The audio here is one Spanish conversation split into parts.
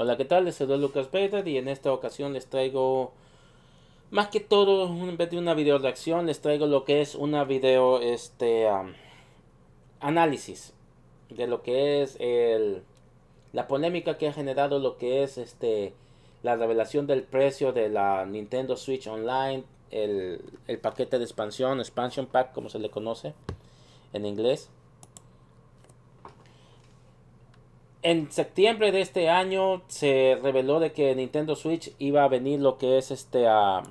Hola, ¿qué tal? Les saluda Lucas Bader y en esta ocasión les traigo más que todo, en vez de una video reacción, les traigo lo que es una video este análisis de lo que es el, la polémica que ha generado lo que es este la revelación del precio de la Nintendo Switch Online, el, el paquete de expansión, expansion pack como se le conoce en inglés. en septiembre de este año se reveló de que Nintendo Switch iba a venir lo que es este a... Ah,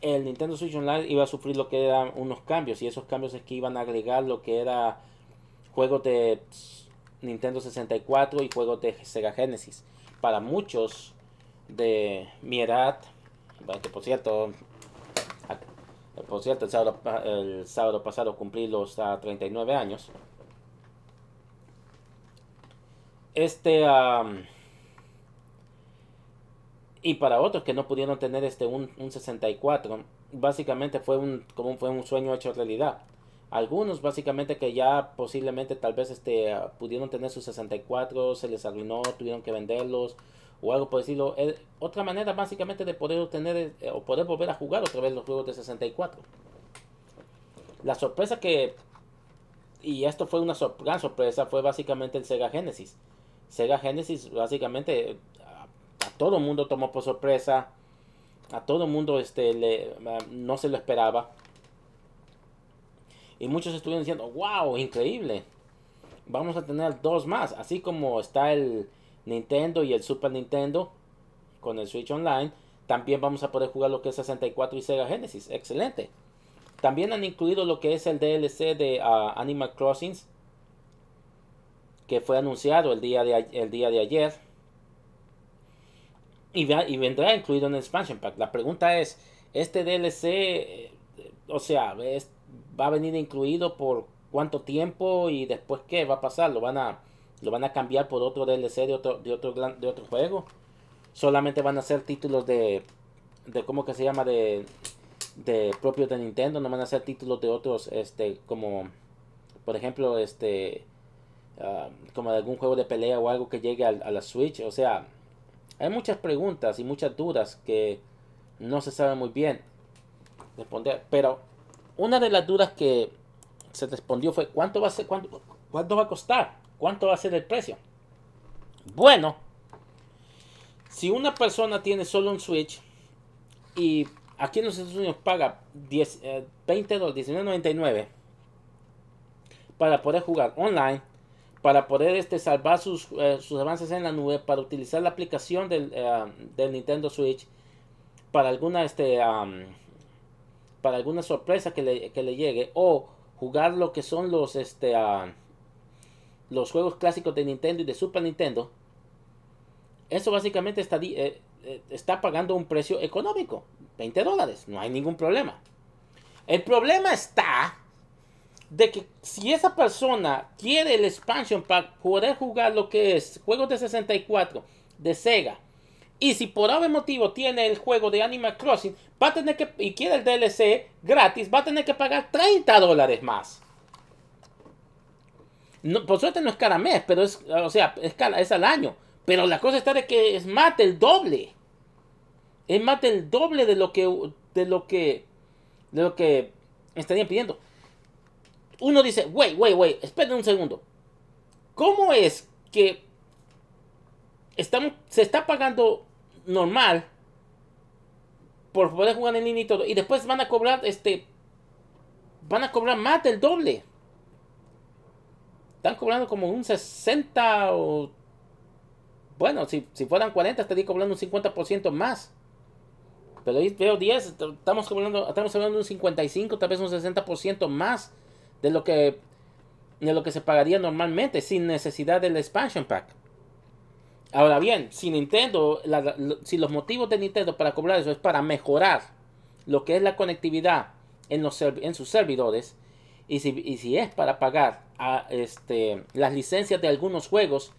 el Nintendo Switch Online iba a sufrir lo que eran unos cambios y esos cambios es que iban a agregar lo que era juegos de Nintendo 64 y juegos de Sega Genesis. Para muchos de mi edad, que por cierto, por cierto el sábado, pasado cumplí los 39 ah, años. Este. y para otros que no pudieron tener este un, un 64, básicamente fue un, como fue un sueño hecho realidad. Algunos básicamente que ya posiblemente tal vez este, ah, pudieron tener sus 64, se les arruinó, tuvieron que venderlos o algo por decirlo. Eh, otra manera básicamente de poder obtener eh, o poder volver a jugar otra vez los juegos de 64. La sorpresa que... Y esto fue una gran sorpresa, fue básicamente el Sega Genesis Sega Genesis básicamente a, todo mundo tomó por sorpresa. A todo mundo este, le, no se lo esperaba. Y muchos estuvieron diciendo, wow, increíble. Vamos a tener dos más. Así como está el Nintendo y el Super Nintendo con el Switch Online. También vamos a poder jugar lo que es 64 y Sega Genesis. Excelente. También han incluido lo que es el DLC de ah, Animal Crossings que fue anunciado el día de, el día de ayer. Y, y vendrá incluido en el expansion pack. La pregunta es, ¿este DLC, eh, o sea, va a venir incluido por cuánto tiempo y después qué va a pasar? ¿Lo van a, lo van a cambiar por otro DLC de otro, de otro, de otro juego? ¿Solamente van a ser títulos de, de cómo que se llama, de, de propios de Nintendo? ¿No van a ser títulos de otros, este, como, por ejemplo, este... Ah, como de algún juego de pelea o algo que llegue a, la Switch. O sea, hay muchas preguntas y muchas dudas que no se sabe muy bien responder. Pero una de las dudas que se respondió fue ¿cuánto va a ser, va a costar? ¿Cuánto va a ser el precio? Bueno, si una persona tiene solo un Switch y aquí en los Estados Unidos paga 10, 20 eh, dólares, 19.99 para poder jugar online, para poder este, salvar sus, eh, sus avances en la nube, para utilizar la aplicación del, eh, Nintendo Switch para alguna, este, para alguna sorpresa que le, llegue, o jugar lo que son los, este, ah, los juegos clásicos de Nintendo y de Super Nintendo, eso básicamente está, eh, está pagando un precio económico, 20 dólares, no hay ningún problema. El problema está de que si esa persona quiere el expansion para poder jugar lo que es juegos de 64 de Sega, y si por algún motivo tiene el juego de Animal Crossing, va a tener que, y quiere el DLC gratis, va a tener que pagar 30 dólares más. No, por suerte no es cada mes, pero es, o sea, es, cada, es al año. Pero la cosa está de que es más del doble. Es más del doble de lo que, de lo que, de lo que estarían pidiendo uno dice, wey, wey, wey, esperen un segundo. ¿Cómo es que estamos, se está pagando normal por poder jugar en línea y todo? Y después van a cobrar, este, van a cobrar más del doble. Están cobrando como un 60 o... Bueno, si, fueran 40 estaría cobrando un 50% más. Pero ahí veo 10, estamos cobrando estamos hablando un 55, tal vez un 60% más de lo que, lo que se pagaría normalmente sin necesidad del expansion pack. Ahora bien, si Nintendo, si los motivos de Nintendo para cobrar eso es para mejorar lo que es la conectividad en, los, en sus servidores, y si, es para pagar a, este, las licencias de algunos juegos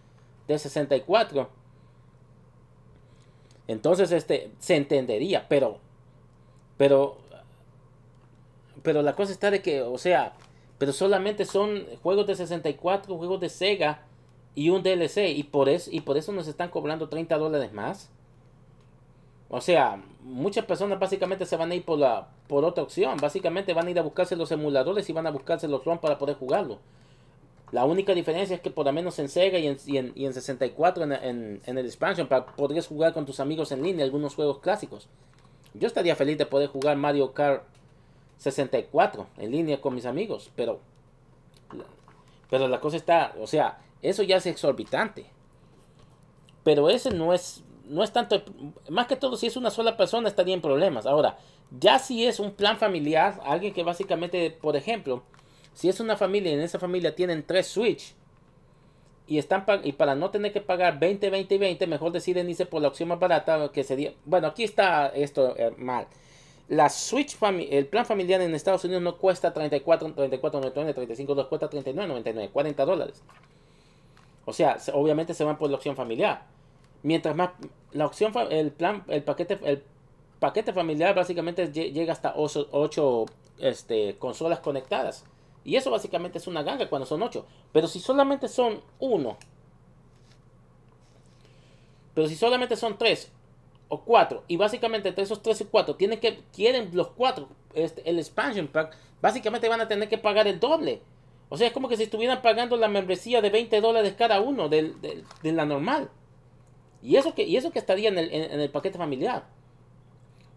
de 64, entonces este, se entendería, pero, pero, pero la cosa está de que, o sea, pero solamente son juegos de 64, juegos de Sega y un DLC. Y por eso, y por eso nos están cobrando 30 dólares más. O sea, muchas personas básicamente se van a ir por, la, por otra opción. Básicamente van a ir a buscarse los emuladores y van a buscarse los ROM para poder jugarlo. La única diferencia es que por lo menos en Sega y en, y en, 64 en, el expansion podrías jugar con tus amigos en línea algunos juegos clásicos. Yo estaría feliz de poder jugar Mario Kart 64 en línea con mis amigos, pero, pero la cosa está, o sea, eso ya es exorbitante. Pero ese no es, no es tanto, más que todo, si es una sola persona estaría en problemas. Ahora, ya si es un plan familiar, alguien que básicamente, por ejemplo, si es una familia y en esa familia tienen tres Switch y están y para no tener que pagar 20, 20 y 20, mejor deciden irse por la opción más barata que sería. Bueno, aquí está esto eh, mal. La Switch el plan familiar en Estados Unidos no cuesta 34, 34.99, 35 2, cuesta 99 40 dólares. O sea, obviamente se van por la opción familiar. Mientras más la opción el plan el paquete el paquete familiar básicamente llega hasta 8, este, consolas conectadas. Y eso básicamente es una ganga cuando son 8, pero si solamente son uno pero si solamente son 3 o cuatro Y básicamente entre esos tres y cuatro tienen que, quieren los cuatro este, el expansion pack, básicamente van a tener que pagar el doble. O sea, es como que si estuvieran pagando la membresía de 20 dólares cada uno de la normal. Y eso que, y eso que estaría en el, en, el paquete familiar.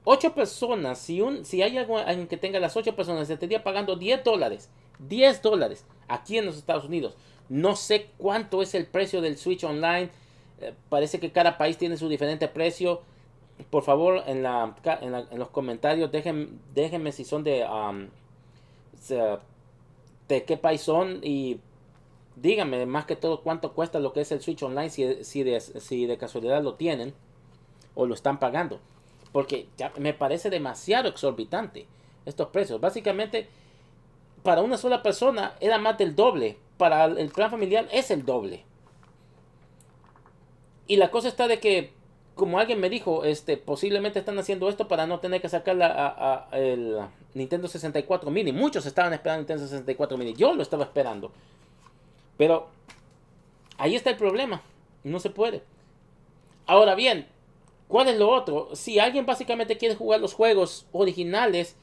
Ocho personas, si, un, si hay alguien que tenga las ocho personas, se estaría pagando 10 dólares. 10 dólares aquí en los Estados Unidos. No sé cuánto es el precio del Switch Online. Eh, parece que cada país tiene su diferente precio por favor, en, en, los comentarios déjenme, déjenme si son de, de qué país son y díganme más que todo cuánto cuesta lo que es el Switch Online si, de, si de casualidad lo tienen o lo están pagando. Porque me parece demasiado exorbitante estos precios. Básicamente, para una sola persona era más del doble. Para el plan familiar es el doble. Y la cosa está de que como alguien me dijo, este, posiblemente están haciendo esto para no tener que sacar la, a, el Nintendo 64 Mini. Muchos estaban esperando Nintendo 64 Mini. Yo lo estaba esperando. Pero ahí está el problema. No se puede. Ahora bien, ¿cuál es lo otro? Si alguien básicamente quiere jugar los juegos originales,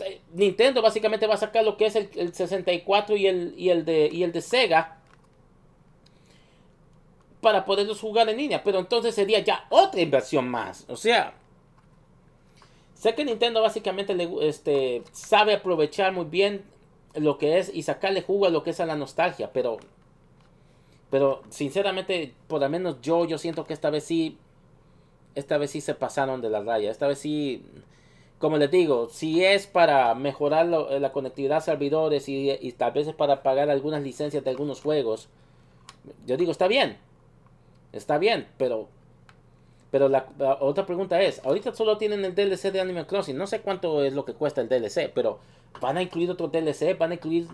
eh, Nintendo básicamente va a sacar lo que es el, el 64 y el, y el, de, y el de Sega para poderlos jugar en línea. Pero entonces sería ya otra inversión más. O sea, sé que Nintendo básicamente este, sabe aprovechar muy bien lo que es y sacarle jugo a lo que es a la nostalgia. Pero, pero sinceramente, por lo menos yo, yo siento que esta vez sí, esta vez sí se pasaron de la raya. Esta vez sí como les digo, si es para mejorar la conectividad a servidores y, y, tal vez es para pagar algunas licencias de algunos juegos, yo digo, está bien. Está bien, pero. Pero la, otra pregunta es: ahorita solo tienen el DLC de Animal Crossing. No sé cuánto es lo que cuesta el DLC, pero ¿van a incluir otro DLC? ¿Van a incluir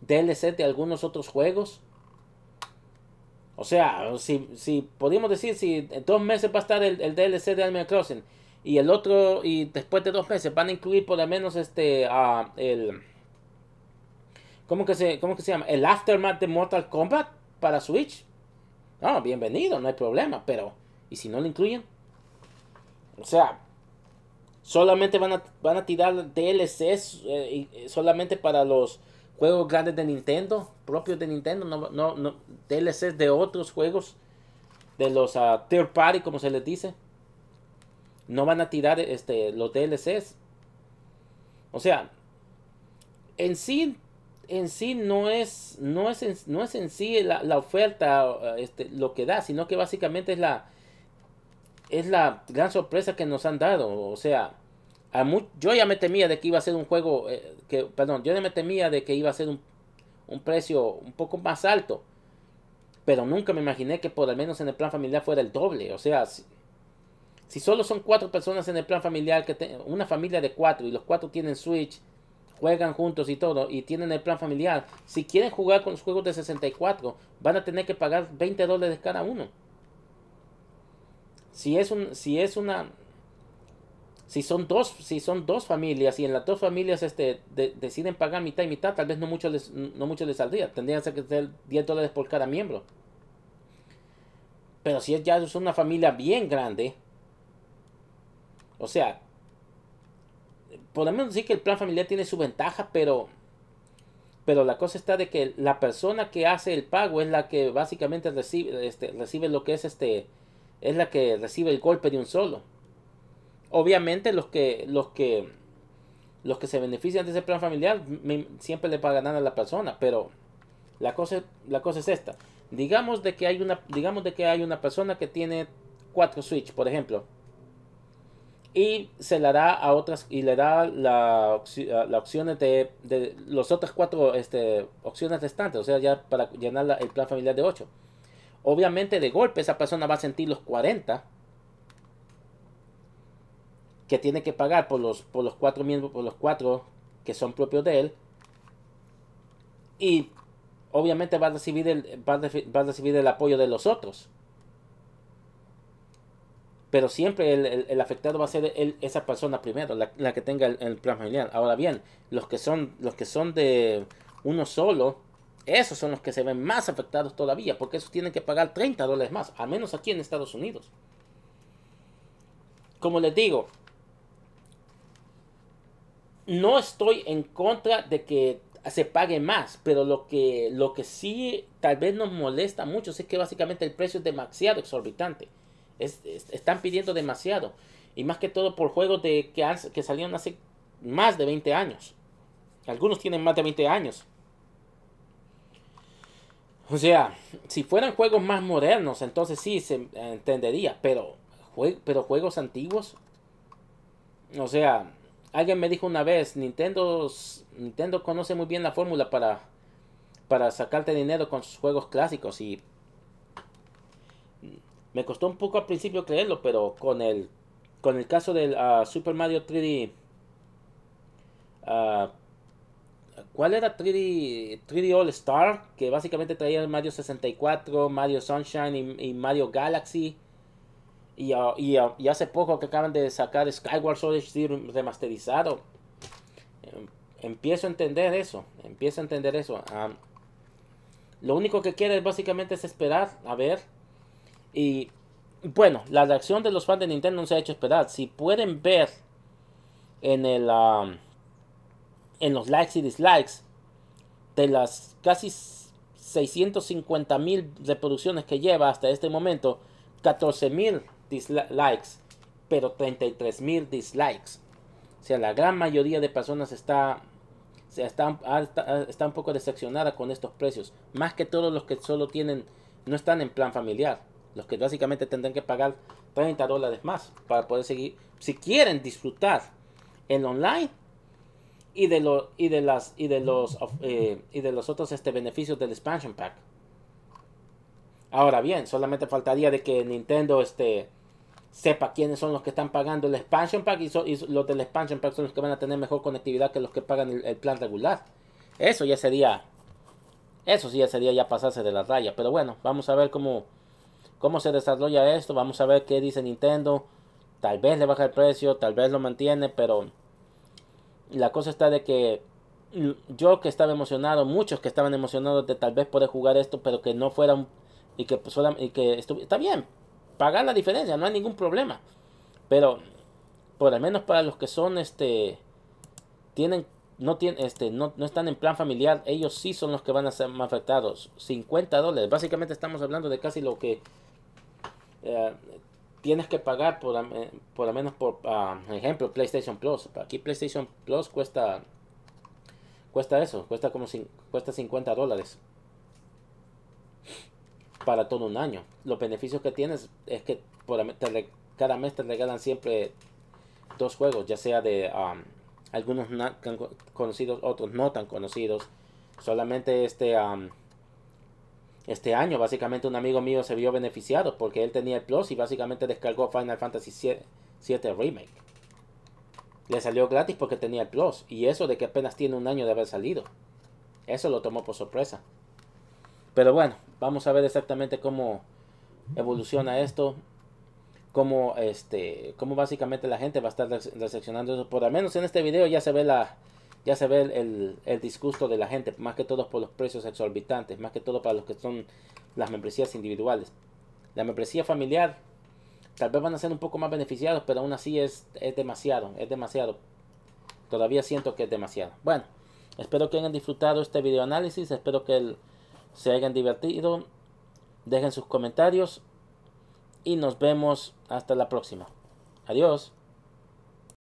DLC de algunos otros juegos? O sea, si, si podríamos decir, si en dos meses va a estar el, DLC de Animal Crossing y el otro, y después de dos meses van a incluir por lo menos este, ah, el, ¿cómo que, se, ¿cómo que se llama? El Aftermath de Mortal Kombat para Switch. No, bienvenido, no hay problema, pero ¿y si no lo incluyen? O sea, solamente van a, van a tirar DLCs eh, eh, solamente para los juegos grandes de Nintendo, propios de Nintendo, no, no, DLCs de otros juegos, de los ah, third party, como se les dice. No van a tirar este, los DLCs. O sea, en sí en sí no es, no es, en, no es en sí la, la oferta, eh, este, lo que da, sino que básicamente es la, es la gran sorpresa que nos han dado. O sea, yo ya me temía de que iba a ser un juego, eh, que, perdón, yo ya me temía de que iba a ser un, un, precio un poco más alto. Pero nunca me imaginé que por al menos en el plan familiar fuera el doble. O sea, si, solo son cuatro personas en el plan familiar, que una familia de cuatro y los cuatro tienen Switch juegan juntos y todo, y tienen el plan familiar, si quieren jugar con los juegos de 64, van a tener que pagar 20 dólares cada uno. Si es, un, si es una... Si son, dos, si son dos familias y en las dos familias este, deciden pagar mitad y mitad, tal vez no mucho les, no mucho les saldría. Tendrían que ser 10 dólares por cada miembro. Pero si es ya es una familia bien grande, o sea, por lo menos sí que el plan familiar tiene su ventaja, pero, pero la cosa está de que la persona que hace el pago es la que básicamente recibe, este, recibe lo que es este, es la que recibe el golpe de un solo. Obviamente los que, los que, los que se benefician de ese plan familiar siempre le pagan a la persona, pero la cosa, la cosa es esta. Digamos de que hay una, digamos de que hay una persona que tiene cuatro switch, por ejemplo y se la da a otras y le da la, la opciones de, de los otras cuatro este, opciones restantes, o sea, ya para llenar el plan familiar de 8. Obviamente de golpe esa persona va a sentir los 40 que tiene que pagar por los, por los cuatro miembros, por los cuatro que son propios de él. Y obviamente va a recibir el, va a recibir el apoyo de los otros. Pero siempre el, afectado va a ser esa persona primero, la, que tenga el, plan familiar. Ahora bien, los que son, los que son de uno solo, esos son los que se ven más afectados todavía, porque esos tienen que pagar 30 dólares más, al menos aquí en Estados Unidos. Como les digo, no estoy en contra de que se pague más, pero lo que, lo que sí tal vez nos molesta mucho es que básicamente el precio es demasiado exorbitante están pidiendo demasiado. Y más que todo por juegos de, que, salieron hace más de 20 años. Algunos tienen más de 20 años. O sea, si fueran juegos más modernos, entonces sí se entendería. Pero, pero juegos antiguos. O sea, alguien me dijo una vez, Nintendo, Nintendo conoce muy bien la fórmula para, para sacarte dinero con sus juegos clásicos. Y me costó un poco al principio creerlo, pero con el, con el caso del ah, Super Mario 3D... Ah, ¿Cuál era 3D, All Star? Que básicamente traía Mario 64, Mario Sunshine y, Mario Galaxy. Y, ah, y, hace poco que acaban de sacar Skyward Sword remasterizado. Em, empiezo a entender eso. Empiezo a entender eso. lo único que quiere es básicamente es esperar a ver y bueno, la reacción de los fans de Nintendo no se ha hecho esperar. Si pueden ver en el en los likes y dislikes de las casi 650 mil reproducciones que lleva hasta este momento, 14 mil dislikes, pero 33 mil dislikes. O sea, la gran mayoría de personas está, está, ah, ah, está un poco decepcionada con estos precios. Más que todos los que solo tienen, no están en plan familiar los que básicamente tendrán que pagar 30 dólares más para poder seguir, si quieren disfrutar el online y de, y de, las, y de, los, eh, y de los otros este, beneficios del expansion pack. Ahora bien, solamente faltaría de que Nintendo este, sepa quiénes son los que están pagando el expansion pack y, los del expansion pack son los que van a tener mejor conectividad que los que pagan el, el plan regular. Eso ya sería, eso sí ya sería ya pasarse de la raya. Pero bueno, vamos a ver cómo, cómo se desarrolla esto. Vamos a ver qué dice Nintendo. Tal vez le baja el precio, tal vez lo mantiene, pero la cosa está de que yo que estaba emocionado, muchos que estaban emocionados de tal vez poder jugar esto, pero que no fuera un, y que pues, y que está bien, pagar la diferencia, no hay ningún problema. Pero por al menos para los que son este tienen no tienen este no, no están en plan familiar, ellos sí son los que van a ser más afectados. 50 dólares, básicamente estamos hablando de casi lo que eh, tienes que pagar por, eh, por lo menos ah, por ejemplo PlayStation Plus. Aquí PlayStation Plus cuesta cuesta eso, cuesta como cuesta 50 dólares para todo un año. Los beneficios que tienes es que por, cada mes te regalan siempre dos juegos, ya sea de algunos conocidos, otros no tan conocidos. Solamente este este año. Básicamente un amigo mío se vio beneficiado porque él tenía el Plus y básicamente descargó Final Fantasy VII, Remake. Le salió gratis porque tenía el Plus. Y eso de que apenas tiene un año de haber salido. Eso lo tomó por sorpresa. Pero bueno, vamos a ver exactamente cómo evoluciona esto. Cómo, este, cómo básicamente la gente va a estar recepcionando. eso. Por lo menos en este video ya se ve la, ya se ve el, disgusto de la gente, más que todo por los precios exorbitantes, más que todo para los que son las membresías individuales. La membresía familiar, tal vez van a ser un poco más beneficiados, pero aún así es, demasiado, es demasiado. Todavía siento que es demasiado. Bueno, espero que hayan disfrutado este video análisis, espero que se hayan divertido. Dejen sus comentarios y nos vemos hasta la próxima. Adiós.